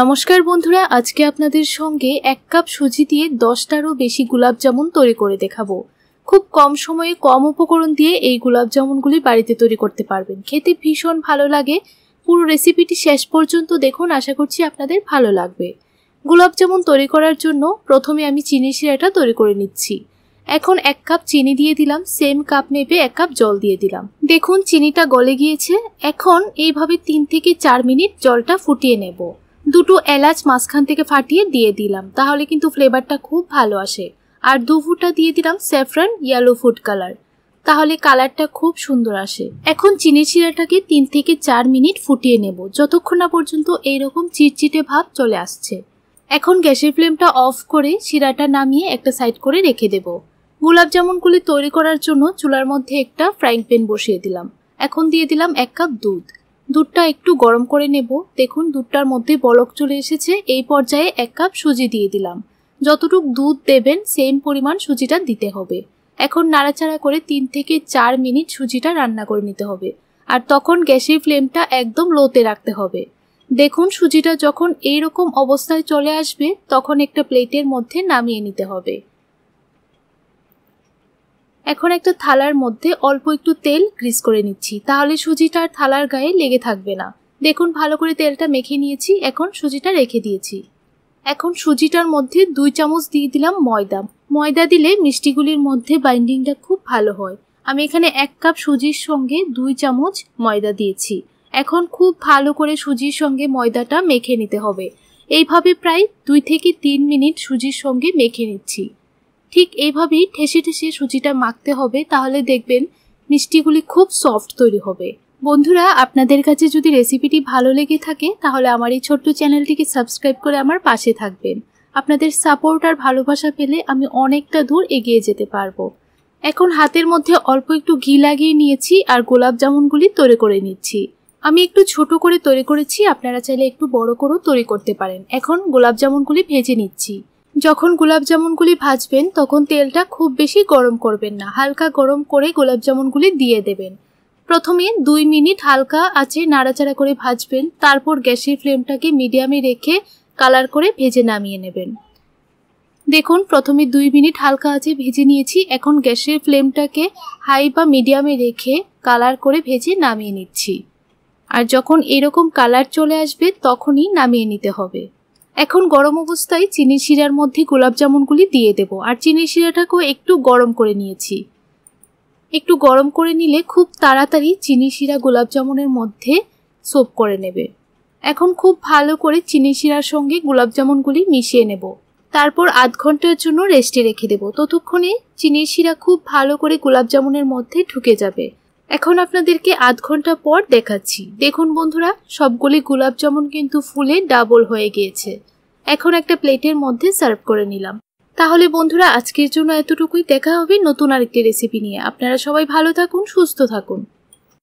নমস্কার বন্ধুরা আজকে আপনাদের সঙ্গে এক কাপ সুজি দিয়ে দশটারও বেশি গুলাব জামুন তৈরি করে দেখাবো খুব কম সময়ে কম উপকরণ দিয়ে এই গুলাব জামুনগুলি বাড়িতে তৈরি করতে পারবেন খেতে ভীষণ ভালো লাগে পুরো রেসিপিটি শেষ পর্যন্ত দেখুন আশা করছি আপনাদের ভালো লাগবে গুলাব জামুন তৈরি করার জন্য প্রথমে আমি চিনি শিরাটা তৈরি করে নিচ্ছি এখন এক কাপ চিনি দিয়ে দিলাম সেম কাপ মেপে এক কাপ জল দিয়ে দিলাম দেখুন চিনিটা গলে গিয়েছে এখন এইভাবে তিন থেকে চার মিনিট জলটা ফুটিয়ে নেবো দুটো এলাচ মাঝখান থেকে ফাটিয়ে দিয়ে দিলাম তাহলে কিন্তু ফ্লেভারটা খুব ভালো আসে আর দু ফুটা দিয়ে দিলাম স্যাফরান ইয়েলো ফুড কালার তাহলে কালারটা খুব সুন্দর আসে এখন চিনি চিরাটাকে তিন থেকে চার মিনিট ফুটিয়ে নেব যতক্ষণ না পর্যন্ত এইরকম চিটচিটে ভাব চলে আসছে এখন গ্যাসের ফ্লেমটা অফ করে শিরাটা নামিয়ে একটা সাইড করে রেখে দেব গোলাপ জামুনগুলি তৈরি করার জন্য চুলার মধ্যে একটা ফ্রাইং প্যান বসিয়ে দিলাম এখন দিয়ে দিলাম এক কাপ দুধ দুধটা একটু গরম করে নেব দেখুন দুধটার মধ্যে বলক চলে এসেছে এই পর্যায়ে এক কাপ সুজি দিয়ে দিলাম যতটুক দুধ দেবেন সেম পরিমাণ সুজিটা দিতে হবে এখন নাড়াচাড়া করে তিন থেকে চার মিনিট সুজিটা রান্না করে নিতে হবে আর তখন গ্যাসের ফ্লেমটা একদম লোতে রাখতে হবে দেখুন সুজিটা যখন এই রকম অবস্থায় চলে আসবে তখন একটা প্লেটের মধ্যে নামিয়ে নিতে হবে এখন একটা থালার মধ্যে অল্প একটু তেল গ্রিস করে নিচ্ছি তাহলে সুজিটা আর থালার গায়ে লেগে থাকবে না দেখুন ভালো করে তেলটা মেখে নিয়েছি এখন সুজিটা রেখে দিয়েছি এখন সুজিটার মধ্যে দুই চামচ দিয়ে দিলাম ময়দা ময়দা দিলে মিষ্টিগুলির মধ্যে বাইন্ডিংটা খুব ভালো হয় আমি এখানে এক কাপ সুজির সঙ্গে দুই চামচ ময়দা দিয়েছি এখন খুব ভালো করে সুজির সঙ্গে ময়দাটা মেখে নিতে হবে এইভাবে প্রায় দুই থেকে তিন মিনিট সুজির সঙ্গে মেখে নিচ্ছি ঠিক এইভাবেই ঠেসে ঠেসে সুজিটা মাখতে হবে তাহলে দেখবেন মিষ্টিগুলি খুব সফট তৈরি হবে বন্ধুরা আপনাদের কাছে যদি রেসিপিটি ভালো লেগে থাকে তাহলে আমার এই ছোট্ট চ্যানেলটিকে সাবস্ক্রাইব করে আমার পাশে থাকবেন আপনাদের সাপোর্ট আর ভালোবাসা পেলে আমি অনেকটা দূর এগিয়ে যেতে পারবো এখন হাতের মধ্যে অল্প একটু ঘি লাগিয়ে নিয়েছি আর গোলাপ জামুনগুলি তৈরি করে নিচ্ছি আমি একটু ছোট করে তৈরি করেছি আপনারা চাইলে একটু বড় করেও তৈরি করতে পারেন এখন গোলাপ জামুনগুলি ভেজে নিচ্ছি যখন গোলাপজামুনগুলি ভাজবেন তখন তেলটা খুব বেশি গরম করবেন না হালকা গরম করে গোলাপজামুনগুলি দিয়ে দেবেন প্রথমে দুই মিনিট হালকা আঁচে নাড়াচাড়া করে ভাজবেন তারপর গ্যাসের ফ্লেমটাকে মিডিয়ামে রেখে কালার করে ভেজে নামিয়ে নেবেন দেখুন প্রথমে দুই মিনিট হালকা আঁচে ভেজে নিয়েছি এখন গ্যাসের ফ্লেমটাকে হাই বা মিডিয়ামে রেখে কালার করে ভেজে নামিয়ে নিচ্ছি আর যখন এরকম কালার চলে আসবে তখনই নামিয়ে নিতে হবে এখন গরম অবস্থায় চিনির শিরার মধ্যে গোলাপ জামুনগুলি দিয়ে দেব আর চিনির শিরাটাকেও একটু গরম করে নিয়েছি একটু গরম করে নিলে খুব তাড়াতাড়ি চিনি শিরা গোলাপ জামুনের মধ্যে সোপ করে নেবে এখন খুব ভালো করে চিনি শিরার সঙ্গে গোলাপ জামুনগুলি মিশিয়ে নেব তারপর আধ ঘন্টার জন্য রেস্টে রেখে দেব ততক্ষণে চিনির শিরা খুব ভালো করে গোলাপ জামুনের মধ্যে ঢুকে যাবে এখন আপনাদেরকে আধ ঘন্টা পর দেখাচ্ছি দেখুন বন্ধুরা সবগুলি গোলাপ জামুন কিন্তু ফুলে ডাবল হয়ে গিয়েছে এখন একটা প্লেটের মধ্যে সার্ভ করে নিলাম তাহলে বন্ধুরা আজকের জন্য এতটুকুই দেখা হবে নতুন আরেকটি রেসিপি নিয়ে আপনারা সবাই ভালো থাকুন সুস্থ থাকুন